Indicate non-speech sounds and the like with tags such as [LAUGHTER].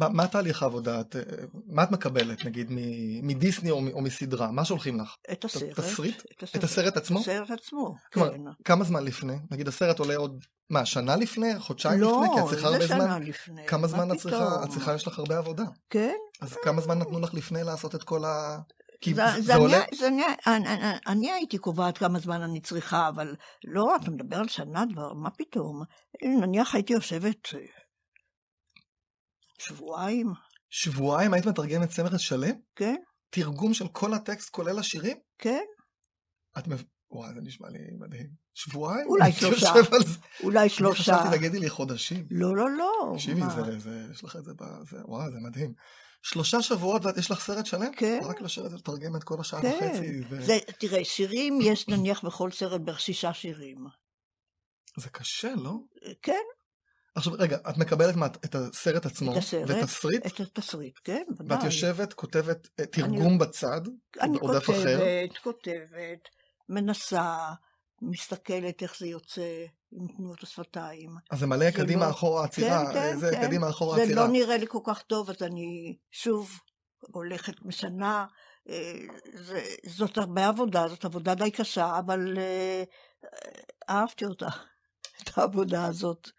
מה, מה תהליך העבודה? את, אה, מה את מקבלת, נגיד, מדיסני או, או מסדרה? מה שולחים לך? את הסרט. את הסרט? את הסרט, את הסרט עצמו? את הסרט עצמו, כלומר, כן. כמה זמן לפני? נגיד, הסרט עולה עוד, מה, שנה לפני? חודשיים לא, לפני? כי את צריכה הרבה זמן... לא, זה שנה לפני. כמה זמן את צריכה? את צריכה, יש לך הרבה עבודה. כן. אז כן. כמה זמן נתנו לך לפני לעשות את כל ה... כי זה, זה זה עולה... זה, אני, אני, אני, אני הייתי קובעת כמה זמן אני צריכה, אבל לא, אתה מדבר על שנה דבר, מה פתאום? נניח הייתי יושבת שבועיים. שבועיים היית מתרגמת סמרס שלם? כן. תרגום של כל הטקסט כולל השירים? כן. את מב... וואי, זה נשמע לי מדהים. שבועיים? אולי שלושה. אולי שלושה. אני חשבתי, תגידי לי חודשים. לא, לא, לא. תקשיבי, זה, זה, יש לך את זה, ב... זה, וואי, זה מדהים. שלושה שבועות ואת, יש לך סרט שלם? כן. רק לשבת ולתרגם את כל השעה כן. וחצי. כן. ו... זה, תראה, שירים, יש נניח בכל סרט בערך שישה שירים. זה קשה, לא? כן. עכשיו רגע, את מקבלת מה, את הסרט עצמו, את הסרט, ואת ותסריט, את התסריט, כן, ודאי. ואת יושבת, כותבת אה, תרגום אני, בצד, אני כותבת, אחר. אני כותבת, מנסה, מסתכלת איך זה יוצא עם תנועות השפתיים. אז זה מלא זה קדימה לא... אחורה עצירה, כן, כן, זה כן. קדימה אחורה זה עצירה. זה לא נראה לי כל כך טוב, אז אני שוב הולכת משנה. אה, זה, זאת הרבה עבודה, זאת עבודה די קשה, אבל אה, אה אהבתי אותה, [LAUGHS] את העבודה הזאת.